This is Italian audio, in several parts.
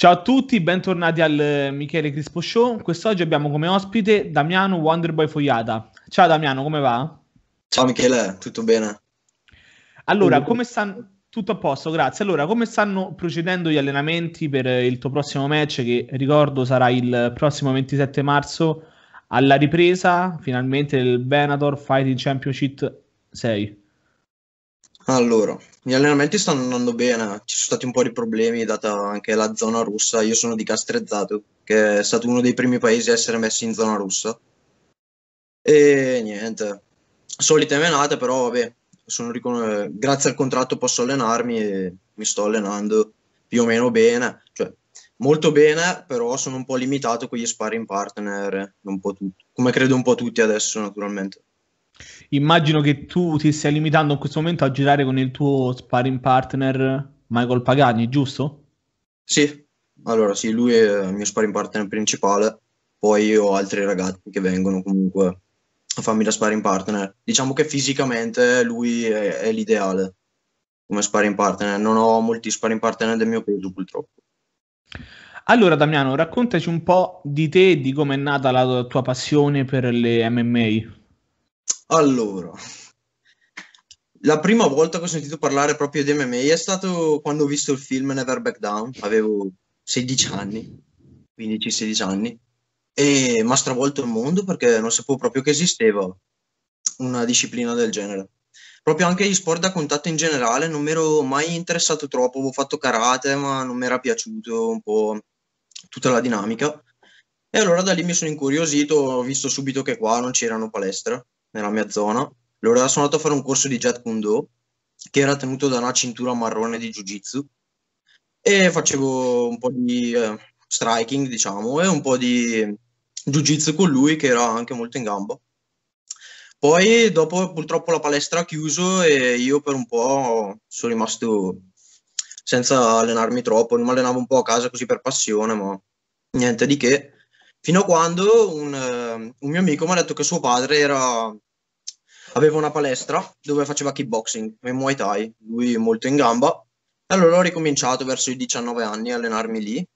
Ciao a tutti, bentornati al eh, Michele Crispo Show. Quest'oggi abbiamo come ospite Damiano Wonderboy Fogliata. Ciao Damiano, come va? Ciao Michele, tutto bene? Allora, come stanno... Tutto a posto, grazie. Allora, come stanno procedendo gli allenamenti per eh, il tuo prossimo match che ricordo sarà il prossimo 27 marzo alla ripresa finalmente del Benator Fighting Championship 6? Allora, gli allenamenti stanno andando bene, ci sono stati un po' di problemi data anche la zona russa, io sono di Castrezzato, che è stato uno dei primi paesi a essere messi in zona russa. E niente, solite menate, però vabbè, ricon- grazie al contratto posso allenarmi e mi sto allenando più o meno bene, cioè molto bene, però sono un po' limitato con gli sparring partner, un po' tutto, come credo un po' tutti adesso naturalmente. Immagino che tu ti stia limitando in questo momento a girare con il tuo sparring partner Michael Pagani, giusto? Sì, allora sì, lui è il mio sparring partner principale, poi ho altri ragazzi che vengono comunque a farmi da sparring partner. Diciamo che fisicamente lui è, è l'ideale come sparring partner, non ho molti sparring partner del mio peso purtroppo. Allora Damiano, raccontaci un po' di te e di come è nata la tua passione per le MMA. Allora, la prima volta che ho sentito parlare proprio di MMA è stato quando ho visto il film Never Back Down, avevo 16 anni, 15-16 anni, e mi ha stravolto il mondo perché non sapevo proprio che esisteva una disciplina del genere. Proprio anche gli sport da contatto in generale non mi ero mai interessato troppo, avevo fatto karate ma non mi era piaciuto un po' tutta la dinamica. E allora da lì mi sono incuriosito, ho visto subito che qua non c'erano palestre nella mia zona, allora sono andato a fare un corso di Jet Kundo che era tenuto da una cintura marrone di Jiu Jitsu e facevo un po' di eh, striking, diciamo, e un po' di Jiu Jitsu con lui che era anche molto in gamba. Poi dopo purtroppo la palestra ha chiuso e io per un po' sono rimasto senza allenarmi troppo, mi allenavo un po' a casa così per passione, ma niente di che. Fino a quando un, eh, un mio amico mi ha detto che suo padre era aveva una palestra dove faceva kickboxing e muay thai, lui molto in gamba. E allora ho ricominciato verso i 19 anni a allenarmi lì.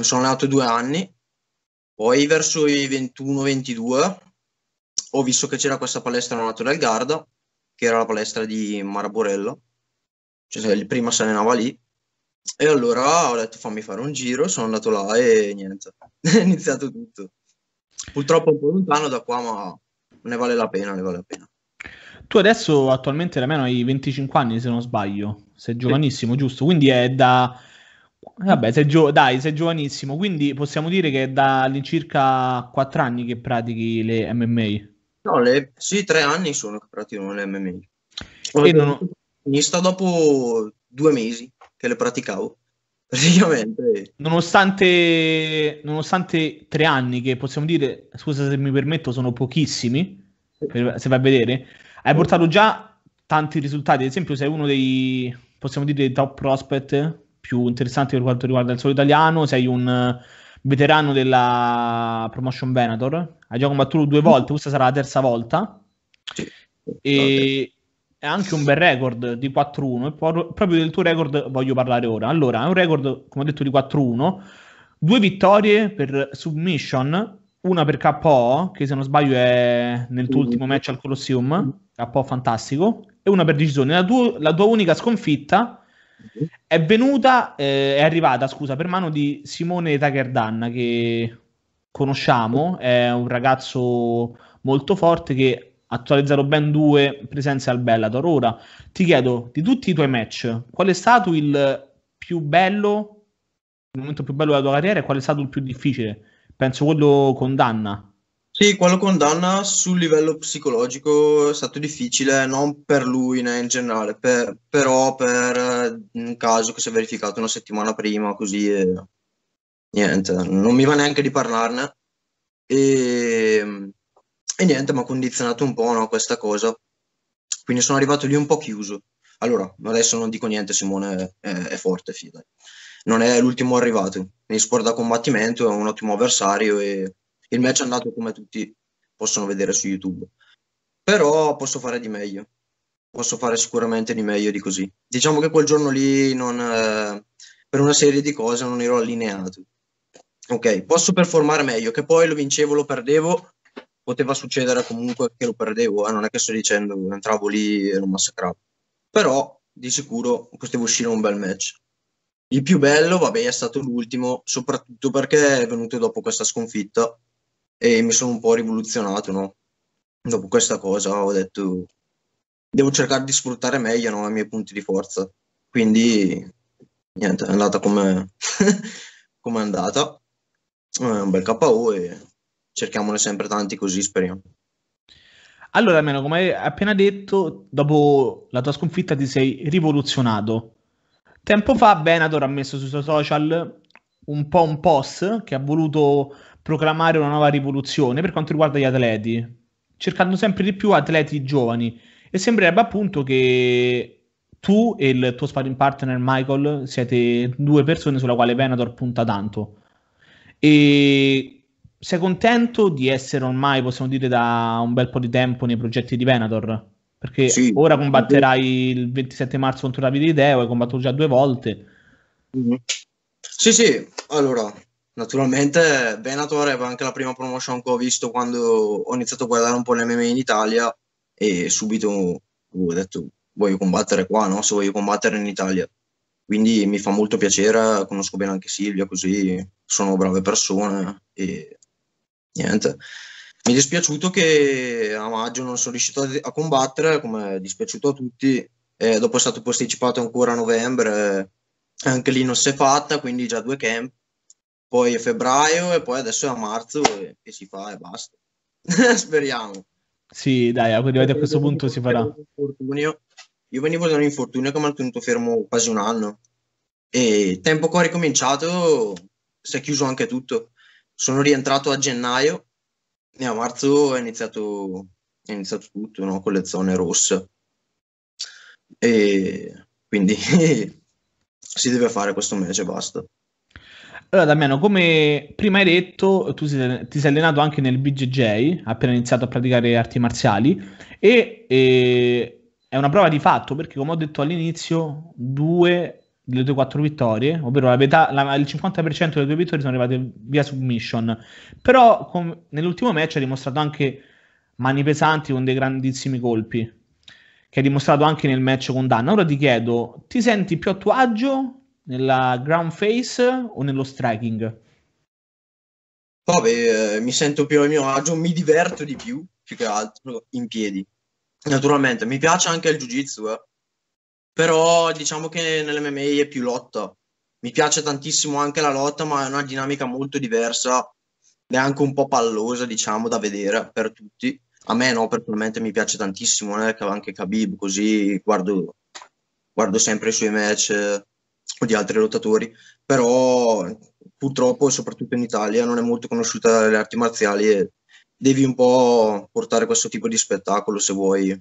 sono allenato due anni, poi verso i 21-22 ho visto che c'era questa palestra nella Torre del Garda, che era la palestra di Maraborello, cioè prima si allenava lì. E allora ho detto fammi fare un giro, sono andato là e niente, è iniziato tutto. Purtroppo un po' lontano da qua, ma ne vale la pena, ne vale la pena. Tu adesso attualmente da meno hai 25 anni se non sbaglio, sei giovanissimo, sì. giusto? Quindi è da... Vabbè, sei gio... dai, sei giovanissimo, quindi possiamo dire che è da all'incirca 4 anni che pratichi le MMA. No, le... sì, 3 anni sono che pratico le MMA. Mi e non... Inizia dopo due mesi che le praticavo praticamente. Nonostante, nonostante, tre anni, che possiamo dire, scusa se mi permetto, sono pochissimi, per, se vai a vedere, hai portato già tanti risultati, ad esempio sei uno dei, possiamo dire, dei top prospect più interessanti per quanto riguarda il solo italiano, sei un eh, veterano della Promotion Venator, hai già combattuto due mm-hmm. volte, questa sarà la terza volta. Sì. E è anche un bel record di 4-1 e proprio del tuo record voglio parlare ora. Allora, è un record, come ho detto, di 4-1, due vittorie per submission una per KO, che se non sbaglio è nel tuo ultimo match al Colosseum, KO fantastico, e una per decisione. La tua, la tua unica sconfitta è venuta, eh, è arrivata, scusa, per mano di Simone Takerdan, che conosciamo, è un ragazzo molto forte che ha attualizzato ben due presenze al Bellator. Ora, ti chiedo, di tutti i tuoi match, qual è stato il più bello, il momento più bello della tua carriera e qual è stato il più difficile? penso quello condanna. Sì, quello condanna sul livello psicologico è stato difficile, non per lui né in generale, per, però per eh, un caso che si è verificato una settimana prima, così e niente, non mi va neanche di parlarne. E, ehm, e niente, mi ha condizionato un po' no, questa cosa. Quindi sono arrivato lì un po' chiuso. Allora, adesso non dico niente, Simone è, è forte, fidati non è l'ultimo arrivato. Negli sport da combattimento è un ottimo avversario e il match è andato come tutti possono vedere su YouTube. Però posso fare di meglio, posso fare sicuramente di meglio di così. Diciamo che quel giorno lì non, eh, per una serie di cose non ero allineato. Ok, posso performare meglio, che poi lo vincevo, lo perdevo, poteva succedere comunque che lo perdevo, eh? non è che sto dicendo entravo lì e lo massacravo. Però di sicuro potevo uscire un bel match. Il più bello, vabbè, è stato l'ultimo, soprattutto perché è venuto dopo questa sconfitta e mi sono un po' rivoluzionato, no? Dopo questa cosa ho detto devo cercare di sfruttare meglio no, i miei punti di forza. Quindi niente, è andata come è andata. Eh, un bel KO e cerchiamone sempre tanti così, speriamo. Allora, almeno come hai appena detto, dopo la tua sconfitta ti sei rivoluzionato. Tempo fa Benator ha messo sui suoi social un po' un post che ha voluto proclamare una nuova rivoluzione per quanto riguarda gli atleti, cercando sempre di più atleti giovani. E sembrerebbe appunto che tu e il tuo sparring partner Michael siete due persone sulla quale Venator punta tanto. E sei contento di essere ormai, possiamo dire, da un bel po' di tempo nei progetti di Venator? Perché sì, ora combatterai il 27 marzo contro Davide Ideo, hai combattuto già due volte. Mhm. Sì, sì, allora, naturalmente Benator aveva anche la prima promotion che ho visto quando ho iniziato a guardare un po' le MMA in Italia e subito uh, ho detto voglio combattere qua, no? Se voglio combattere in Italia. Quindi mi fa molto piacere, conosco bene anche Silvia, così sono brave persone e niente mi è dispiaciuto che a maggio non sono riuscito a combattere, come è dispiaciuto a tutti, eh, dopo è stato posticipato ancora a novembre, eh, anche lì non si è fatta, quindi già due camp, poi è febbraio e poi adesso è a marzo e, e si fa e basta. Speriamo. Sì, dai, arrivati a questo punto si farà. Io venivo da un infortunio che mi ha tenuto fermo quasi un anno e il tempo che ho ricominciato si è chiuso anche tutto. Sono rientrato a gennaio a marzo è iniziato, è iniziato tutto no? con le zone rosse. E quindi si deve fare questo mese e basta. Allora, Damiano, come prima hai detto, tu sei, ti sei allenato anche nel BJJ, appena iniziato a praticare arti marziali, e, e è una prova di fatto perché, come ho detto all'inizio, due delle tue quattro vittorie, ovvero la metà, la, il 50% delle tue vittorie sono arrivate via submission. Però com, nell'ultimo match ha dimostrato anche mani pesanti con dei grandissimi colpi, che ha dimostrato anche nel match con Dan. Ora ti chiedo, ti senti più a tuo agio nella ground face o nello striking? Vabbè, eh, mi sento più a mio agio, mi diverto di più, più che altro in piedi. Naturalmente, mi piace anche il jiu-jitsu, eh però diciamo che nell'MMA è più lotta. Mi piace tantissimo anche la lotta, ma è una dinamica molto diversa e anche un po' pallosa, diciamo, da vedere per tutti. A me no, personalmente mi piace tantissimo, eh, anche Khabib, così guardo, guardo sempre i suoi match eh, di altri lottatori, però purtroppo, soprattutto in Italia, non è molto conosciuta le arti marziali e devi un po' portare questo tipo di spettacolo se vuoi,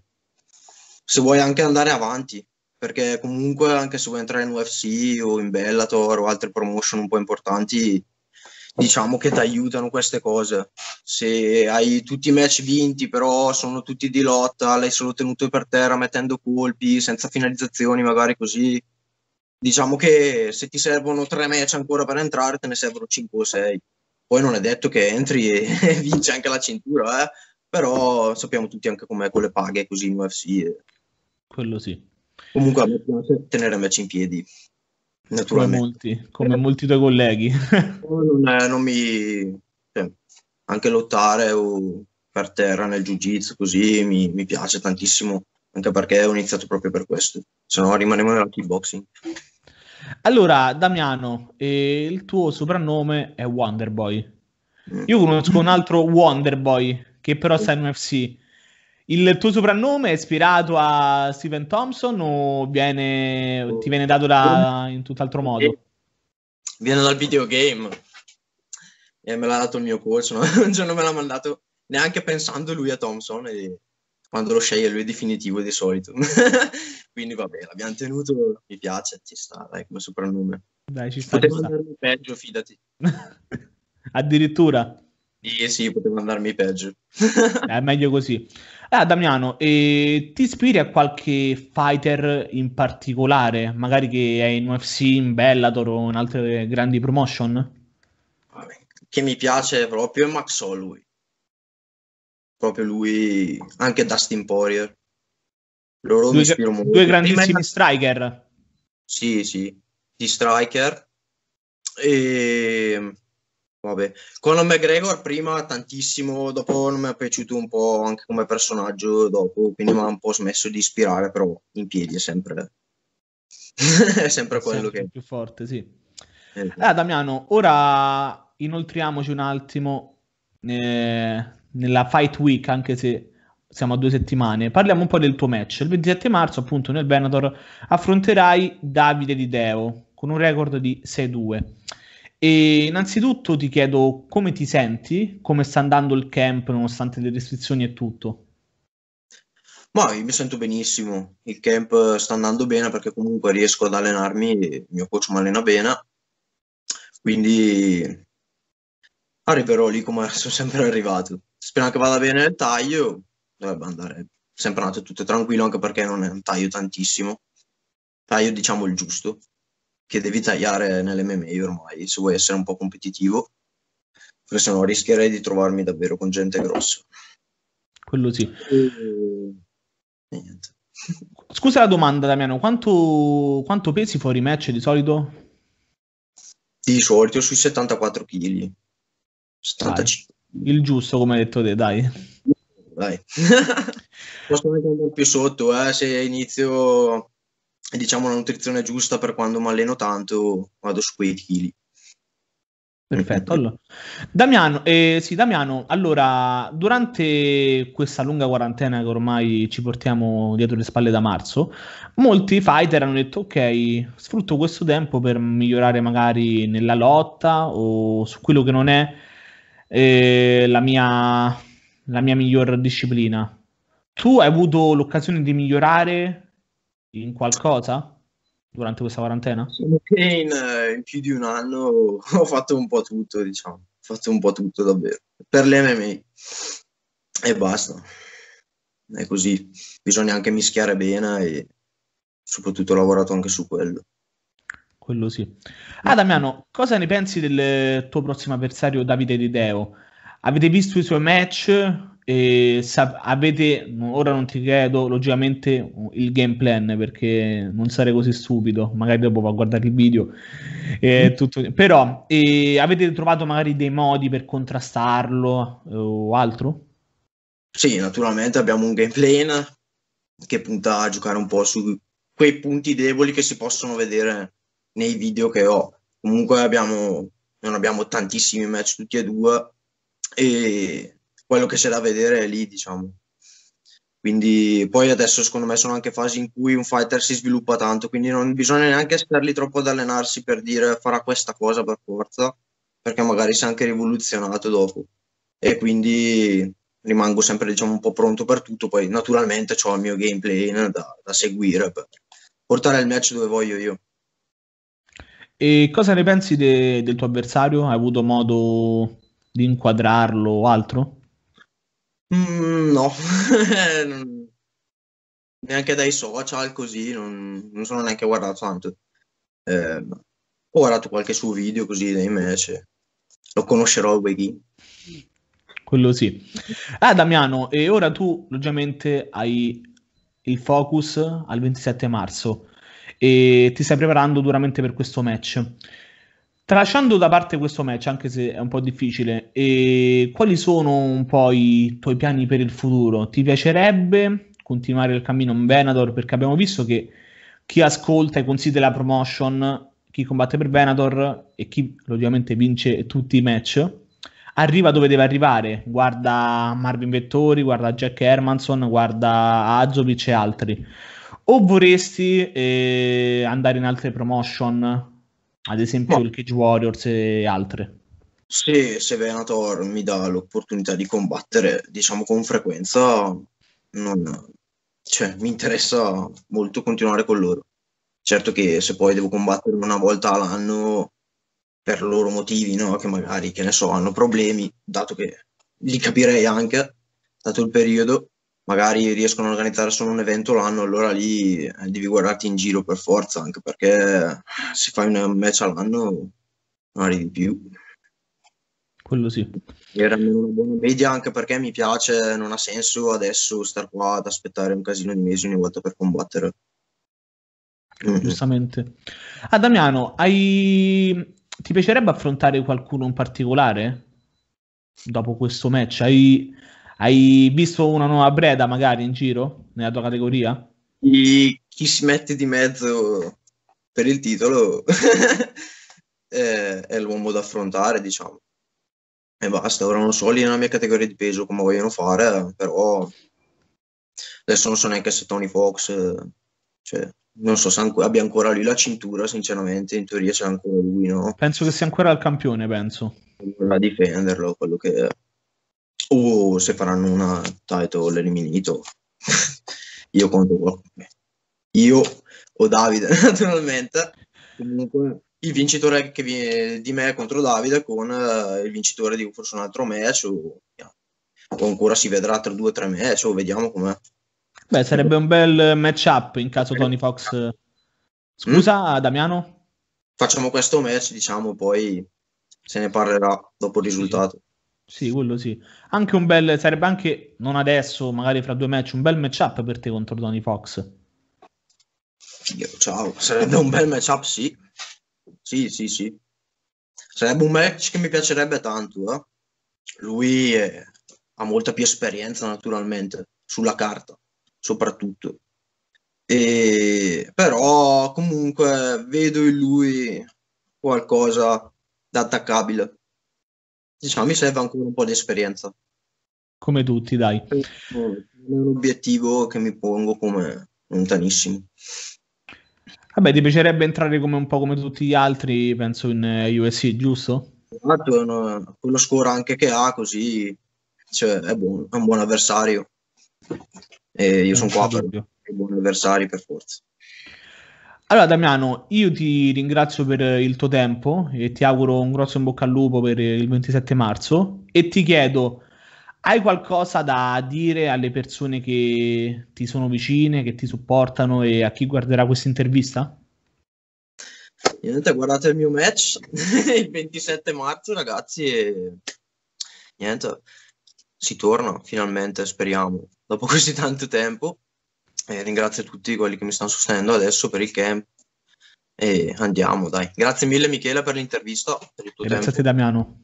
se vuoi anche andare avanti, perché comunque anche se vuoi entrare in UFC o in Bellator o altre promotion un po' importanti, diciamo che ti aiutano queste cose. Se hai tutti i match vinti, però sono tutti di lotta, l'hai solo tenuto per terra mettendo colpi, senza finalizzazioni, magari così. Diciamo che se ti servono tre match ancora per entrare, te ne servono cinque o sei. Poi non è detto che entri e vinci anche la cintura, eh? però sappiamo tutti anche com'è con le paghe così in UFC. Quello sì. Comunque abbiamo tenere match in piedi, naturalmente. Come molti, come molti tuoi colleghi. non, è, non mi... Cioè, anche lottare o per terra nel jiu-jitsu così mi, mi piace tantissimo, anche perché ho iniziato proprio per questo, se no rimanevo nella kickboxing. Allora, Damiano, eh, il tuo soprannome è Wonderboy. Mm. Io conosco un altro Wonderboy che però sta in UFC. Il tuo soprannome è ispirato a Steven Thompson o viene, ti viene dato da, in tutt'altro modo? Viene dal videogame e me l'ha dato il mio coach. No? Un giorno me l'ha mandato neanche pensando lui a Thompson e quando lo sceglie lui è definitivo di solito. Quindi vabbè, l'abbiamo tenuto, mi piace, ci sta, dai, come soprannome. Dai, ci sta. Poteva andarmi peggio, fidati. Addirittura? Sì, sì, poteva andarmi peggio. è eh, meglio così. Ah, Damiano, eh, ti ispiri a qualche fighter in particolare, magari che è in UFC, in Bellator o in altre grandi promotion? Che mi piace proprio è Max Holloway. Proprio lui, anche Dustin Poirier. Loro due, mi ispiro molto. Due grandissimi Prima... striker. Sì, sì, di striker. E Vabbè. Conor McGregor prima tantissimo, dopo non mi è piaciuto un po' anche come personaggio dopo, quindi mi ha un po' smesso di ispirare, però in piedi è sempre, è sempre quello sempre che... più forte, sì. Eh. Ah, Damiano, ora inoltriamoci un attimo eh, nella Fight Week, anche se siamo a due settimane. Parliamo un po' del tuo match. Il 27 marzo, appunto, nel Venator affronterai Davide Di Deo con un record di 6-2 e innanzitutto ti chiedo come ti senti, come sta andando il camp nonostante le restrizioni e tutto. Ma io mi sento benissimo, il camp sta andando bene perché comunque riesco ad allenarmi, il mio coach mi allena bene, quindi arriverò lì come sono sempre arrivato. Spero che vada bene il taglio, dovrebbe andare sempre andato tutto tranquillo anche perché non è un taglio tantissimo, taglio diciamo il giusto che devi tagliare nell'MMA ormai se vuoi essere un po' competitivo, se no rischierei di trovarmi davvero con gente grossa. Quello sì. E... E Scusa la domanda, Damiano, quanto, quanto pesi fuori match di solito? Di solito sui 74 kg. 75. Dai, il giusto, come hai detto te, dai. Dai. Posso anche andare più sotto, eh, se inizio diciamo la nutrizione giusta per quando mi alleno tanto vado su quei chili. Perfetto. Allora. Damiano, eh, sì, Damiano, allora, durante questa lunga quarantena che ormai ci portiamo dietro le spalle da marzo, molti fighter hanno detto ok, sfrutto questo tempo per migliorare magari nella lotta o su quello che non è eh, la, mia, la mia miglior disciplina. Tu hai avuto l'occasione di migliorare in qualcosa durante questa quarantena? Solo che in, in, più di un anno ho fatto un po' tutto, diciamo, ho fatto un po' tutto davvero, per le MMA e basta, è così, bisogna anche mischiare bene e soprattutto ho lavorato anche su quello. Quello sì. Ah Damiano, cosa ne pensi del tuo prossimo avversario Davide Di Deo? Avete visto i suoi match? E sap- avete, ora non ti chiedo logicamente il game plan perché non sarei così stupido, magari dopo va a guardare il video. Eh, tutto, però e avete trovato magari dei modi per contrastarlo eh, o altro? Sì, naturalmente abbiamo un game plan che punta a giocare un po' su quei punti deboli che si possono vedere nei video che ho. Comunque abbiamo, non abbiamo tantissimi match tutti e due e quello che c'è da vedere è lì, diciamo. Quindi poi adesso secondo me sono anche fasi in cui un fighter si sviluppa tanto, quindi non bisogna neanche starli troppo ad allenarsi per dire farà questa cosa per forza, perché magari si è anche rivoluzionato dopo. E quindi rimango sempre diciamo, un po' pronto per tutto, poi naturalmente ho il mio gameplay da, da seguire per portare il match dove voglio io. E cosa ne pensi de- del tuo avversario? Hai avuto modo di inquadrarlo o altro? Mhmm, no. neanche dai social così, non non sono neanche guardato tanto. Ehm, ho guardato qualche suo video così dei match. Lo conoscerò Weighin. Quello sì. Ah Damiano, e ora tu logicamente hai il focus al 27 marzo e ti stai preparando duramente per questo match. Tralasciando da parte questo match, anche se è un po' difficile, quali sono un po' i tuoi piani per il futuro? Ti piacerebbe continuare il cammino in Venator? Perché abbiamo visto che chi ascolta e considera la promotion, chi combatte per Venator e chi ovviamente vince tutti i match, arriva dove deve arrivare. Guarda Marvin Vettori, guarda Jack Hermanson, guarda Azovic e altri. O vorresti eh, andare in altre promotion? ad esempio no. il Cage Warriors e altre. Se, se Venator mi dà l'opportunità di combattere, diciamo con frequenza, non, cioè, mi interessa molto continuare con loro. Certo che se poi devo combattere una volta all'anno per loro motivi, no? che magari, che ne so, hanno problemi, dato che li capirei anche, dato il periodo, magari riescono a organizzare solo un evento l'anno, allora lì eh, devi guardarti in giro per forza, anche perché se fai un match all'anno non arrivi più. Quello sì. Era una buona media anche perché mi piace, non ha senso adesso star qua ad aspettare un casino di mesi ogni volta per combattere. Giustamente. Ah, Damiano, hai... ti piacerebbe affrontare qualcuno in particolare dopo questo match? Hai hai visto una nuova Breda magari in giro nella tua categoria? E chi si mette di mezzo per il titolo è, eh, è, l'uomo da affrontare, diciamo. E basta, ora non so lì nella mia categoria di peso come vogliono fare, però adesso non so neanche se Tony Fox, cioè, non so se ancora, abbia ancora lì la cintura, sinceramente, in teoria c'è ancora lui, no? Penso che sia ancora il campione, penso. Dovrà difenderlo, quello che... È o se faranno una title eliminato. io conto io o Davide naturalmente comunque il vincitore che viene di me contro Davide con uh, il vincitore di forse un altro match o, o ancora si vedrà tra due o tre match o vediamo com'è beh sarebbe un bel match up in caso Tony Fox scusa mm? Damiano facciamo questo match diciamo poi se ne parlerà dopo il risultato sì, quello sì. Anche un bel, sarebbe anche, non adesso, magari fra due match, un bel matchup per te contro Tony Fox. Io, ciao, sarebbe un bel matchup, sì. Sì, sì, sì. Sarebbe un match che mi piacerebbe tanto. Eh? Lui è... Eh, ha molta più esperienza, naturalmente, sulla carta, soprattutto. E... Però comunque vedo in lui qualcosa d'attaccabile. attaccabile diciamo, mi serve ancora un po' di esperienza. Come tutti, dai. È un obiettivo che mi pongo come lontanissimo. Vabbè, ti piacerebbe entrare come un po' come tutti gli altri, penso, in eh, USC, giusto? Esatto, è una, quello score anche che ha, così cioè, è, buono, è un buon avversario. E io sono qua per buoni avversari per forza. Allora Damiano, io ti ringrazio per eh, il tuo tempo e ti auguro un grosso in bocca al lupo per eh, il 27 marzo e ti chiedo, hai qualcosa da dire alle persone che ti sono vicine, che ti supportano e a chi guarderà questa intervista? Niente, guardate il mio match il 27 marzo ragazzi e niente, si torna finalmente speriamo dopo così tanto tempo eh, ringrazio tutti quelli che mi stanno sostenendo adesso per il camp e andiamo dai grazie mille Michela per l'intervista per il tuo grazie tempo. a te Damiano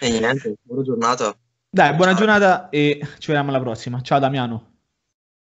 e niente buona giornata dai buona ciao. giornata e ci vediamo alla prossima ciao Damiano